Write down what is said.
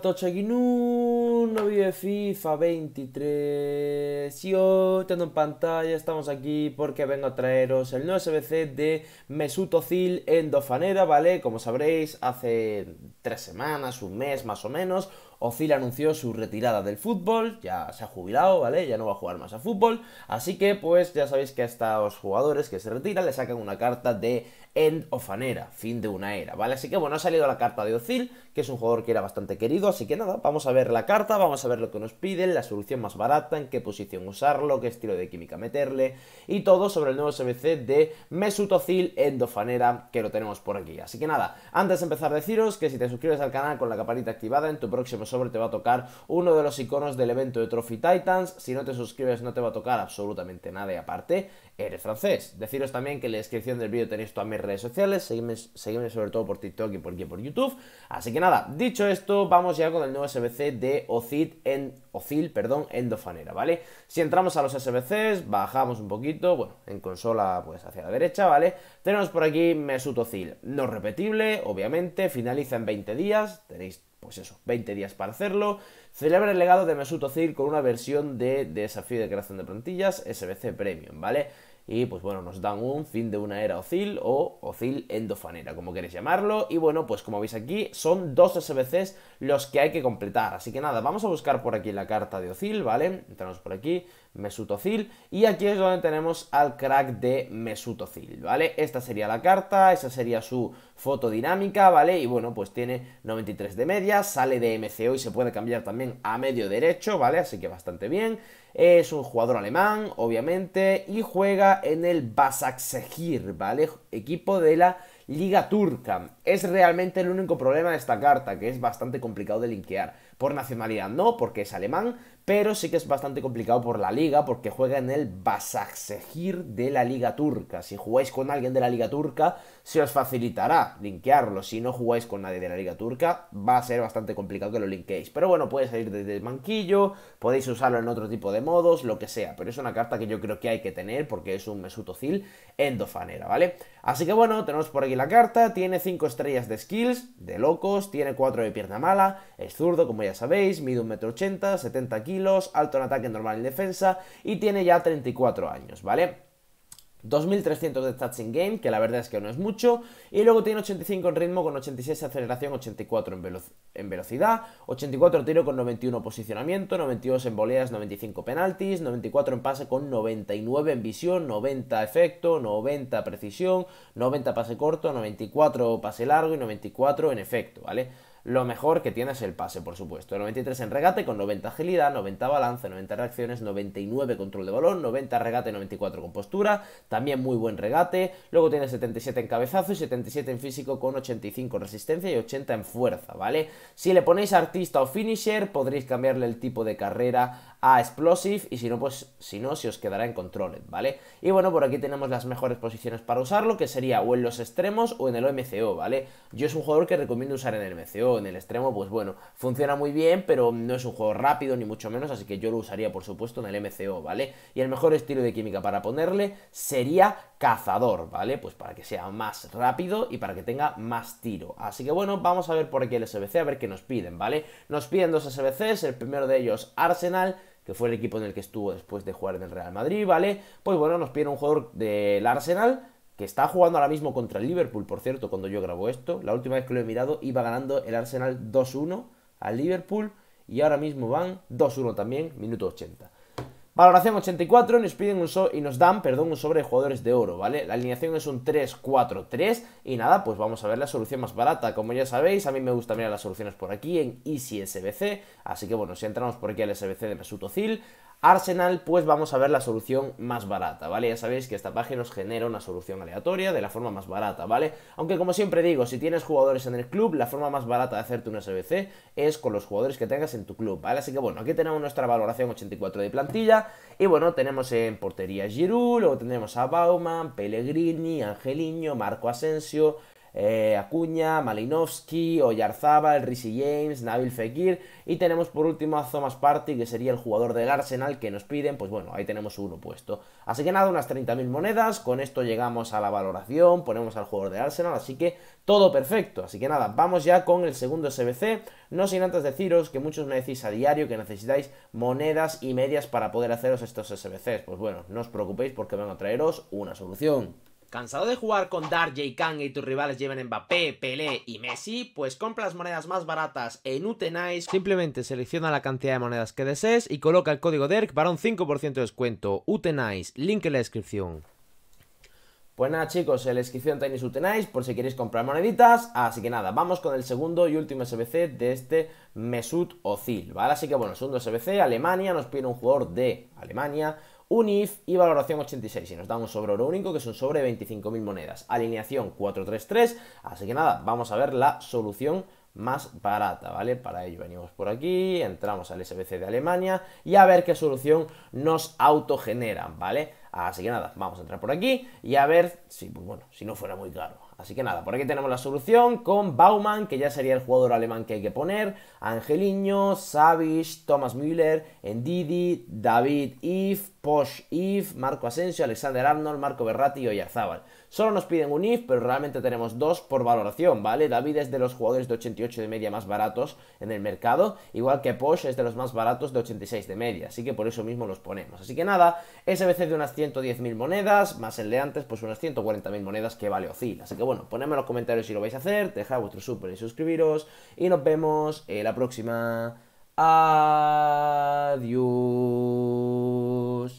Tocheguinú, novio de FIFA 23. Yo estando en pantalla, estamos aquí porque vengo a traeros el nuevo SBC de Mesut Özil en Dofanera, ¿vale? Como sabréis, hace tres semanas, un mes más o menos, Ozil anunció su retirada del fútbol, ya se ha jubilado, ¿vale? Ya no va a jugar más a fútbol, así que pues ya sabéis que a estos jugadores que se retiran le sacan una carta de End of an fin de una era, ¿vale? Así que bueno, ha salido la carta de Ozil, que es un jugador que era bastante querido, así que nada, vamos a ver la carta, vamos a ver lo que nos piden, la solución más barata, en qué posición usarlo, qué estilo de química meterle y todo sobre el nuevo SBC de Mesut Ozil End of an que lo tenemos por aquí. Así que nada, antes de empezar deciros que si te suscribes al canal con la campanita activada en tu próximo sobre te va a tocar uno de los iconos del evento de Trophy Titans. Si no te suscribes no te va a tocar absolutamente nada y aparte eres francés. Deciros también que en la descripción del vídeo tenéis todas mis redes sociales, seguidme, sobre todo por TikTok y por, por YouTube. Así que nada, dicho esto, vamos ya con el nuevo SBC de OCID en OCIL, perdón, en ¿vale? Si entramos a los SBCs, bajamos un poquito, bueno, en consola pues hacia la derecha, ¿vale? Tenemos por aquí Mesut OCIL, no repetible, obviamente, finaliza en 20 días, tenéis pues eso, 20 días para hacerlo. Celebra el legado de Mesut Ozil con una versión de desafío de creación de plantillas SBC Premium, ¿vale? y pues bueno, nos dan un fin de una era Ocil o Ocil endofanera, como queréis llamarlo, y bueno, pues como veis aquí, son dos SBCs los que hay que completar, así que nada, vamos a buscar por aquí la carta de Ocil, ¿vale? Entramos por aquí, Mesutocil, y aquí es donde tenemos al crack de Mesutocil, ¿vale? Esta sería la carta, esa sería su fotodinámica, ¿vale? Y bueno, pues tiene 93 de media, sale de MCO y se puede cambiar también a medio derecho, ¿vale? Así que bastante bien, es un jugador alemán, obviamente, y juega en el Basaksehir, ¿vale? Equipo de la Liga Turca. Es realmente el único problema de esta carta, que es bastante complicado de linkear. Por nacionalidad no, porque es alemán, pero sí que es bastante complicado por la liga, porque juega en el Basaksehir de la liga turca. Si jugáis con alguien de la liga turca, se os facilitará linkearlo. Si no jugáis con nadie de la liga turca, va a ser bastante complicado que lo linkeéis. Pero bueno, puede salir desde el manquillo, podéis usarlo en otro tipo de modos, lo que sea. Pero es una carta que yo creo que hay que tener, porque es un mesutocil en dofanera, ¿vale? Así que bueno, tenemos por aquí la carta, tiene 5 estrellas de skills, de locos, tiene 4 de pierna mala, es zurdo, como ya ya sabéis, mide 1,80m, 70 kilos, alto en ataque, normal y defensa y tiene ya 34 años, ¿vale? 2300 de stats in game, que la verdad es que no es mucho, y luego tiene 85 en ritmo con 86 en aceleración, 84 en, velocidad, 84 en tiro con 91 posicionamiento, 92 en voleas, 95 penaltis, 94 en pase con 99 en visión, 90 efecto, 90 precisión, 90 pase corto, 94 pase largo y 94 en efecto, ¿vale? Lo mejor que tiene es el pase, por supuesto. 93 en regate con 90 agilidad, 90 balance, 90 reacciones, 99 control de balón, 90 regate, 94 con postura, también muy buen regate. Luego tiene 77 en cabezazo y 77 en físico con 85 resistencia y 80 en fuerza, ¿vale? Si le ponéis artista o finisher, podréis cambiarle el tipo de carrera a explosive y si no, pues si no, se os quedará en control, ¿vale? Y bueno, por aquí tenemos las mejores posiciones para usarlo, que sería o en los extremos o en el MCO, ¿vale? Yo es un jugador que recomiendo usar en el MCO, en el extremo, pues bueno, funciona muy bien, pero no es un juego rápido ni mucho menos, así que yo lo usaría por supuesto en el MCO, ¿vale? Y el mejor estilo de química para ponerle sería cazador, ¿vale? Pues para que sea más rápido y para que tenga más tiro. Así que bueno, vamos a ver por aquí el SBC, a ver qué nos piden, ¿vale? Nos piden dos SBCs, el primero de ellos Arsenal, que fue el equipo en el que estuvo después de jugar en el Real Madrid, ¿vale? Pues bueno, nos piden un jugador del Arsenal que está jugando ahora mismo contra el Liverpool, por cierto, cuando yo grabo esto. La última vez que lo he mirado iba ganando el Arsenal 2-1 al Liverpool y ahora mismo van 2-1 también, minuto 80. Valoración 84, nos piden un so y nos dan, perdón, un sobre de jugadores de oro, ¿vale? La alineación es un 3-4-3 y nada, pues vamos a ver la solución más barata. Como ya sabéis, a mí me gusta mirar las soluciones por aquí en Easy SBC, así que bueno, si entramos por aquí al SBC de Mesut Özil, Arsenal, pues vamos a ver la solución más barata, ¿vale? Ya sabéis que esta página os genera una solución aleatoria de la forma más barata, ¿vale? Aunque como siempre digo, si tienes jugadores en el club, la forma más barata de hacerte un SBC es con los jugadores que tengas en tu club, ¿vale? Así que bueno, aquí tenemos nuestra valoración 84 de plantilla y bueno, tenemos en portería Giroud, luego tendremos a Bauman, Pellegrini, Angeliño, Marco Asensio, eh, Acuña, Malinowski, Oyarzabal, Risi James, Nabil Fekir. Y tenemos por último a Thomas Party, que sería el jugador del Arsenal que nos piden. Pues bueno, ahí tenemos uno puesto. Así que nada, unas 30.000 monedas. Con esto llegamos a la valoración, ponemos al jugador del Arsenal. Así que todo perfecto. Así que nada, vamos ya con el segundo SBC. No sin antes deciros que muchos me decís a diario que necesitáis monedas y medias para poder haceros estos SBCs. Pues bueno, no os preocupéis porque vengo a traeros una solución. ¿Cansado de jugar con Darje y Kang y tus rivales lleven Mbappé, Pelé y Messi? Pues compra las monedas más baratas en Utenice. Simplemente selecciona la cantidad de monedas que desees y coloca el código DERK para un 5% de descuento. Utenice, link en la descripción. Pues nada chicos, en la descripción tenéis Utenice por si queréis comprar moneditas. Así que nada, vamos con el segundo y último SBC de este Mesut Ozil, ¿vale? Así que bueno, segundo SBC, Alemania, nos pide un jugador de Alemania un IF y valoración 86 y nos da un sobre oro único que son un sobre 25.000 monedas. Alineación 433, así que nada, vamos a ver la solución más barata, ¿vale? Para ello venimos por aquí, entramos al SBC de Alemania y a ver qué solución nos autogeneran, ¿vale? Así que nada, vamos a entrar por aquí y a ver si, pues bueno, si no fuera muy caro. Así que nada, por aquí tenemos la solución con Baumann, que ya sería el jugador alemán que hay que poner, Angeliño, Savish, Thomas Müller, Endidi, David If, Posh If, Marco Asensio, Alexander Arnold, Marco Berratti y Oyarzábal. Solo nos piden un If, pero realmente tenemos dos por valoración, ¿vale? David es de los jugadores de 88 de media más baratos en el mercado, igual que Posh es de los más baratos de 86 de media, así que por eso mismo los ponemos. Así que nada, SBC de unas 110.000 monedas, más el de antes, pues unas 140.000 monedas que vale Ocil. Así que bueno, ponedme en los comentarios si lo vais a hacer, dejad vuestro súper y suscribiros. Y nos vemos en eh, la próxima. Adiós.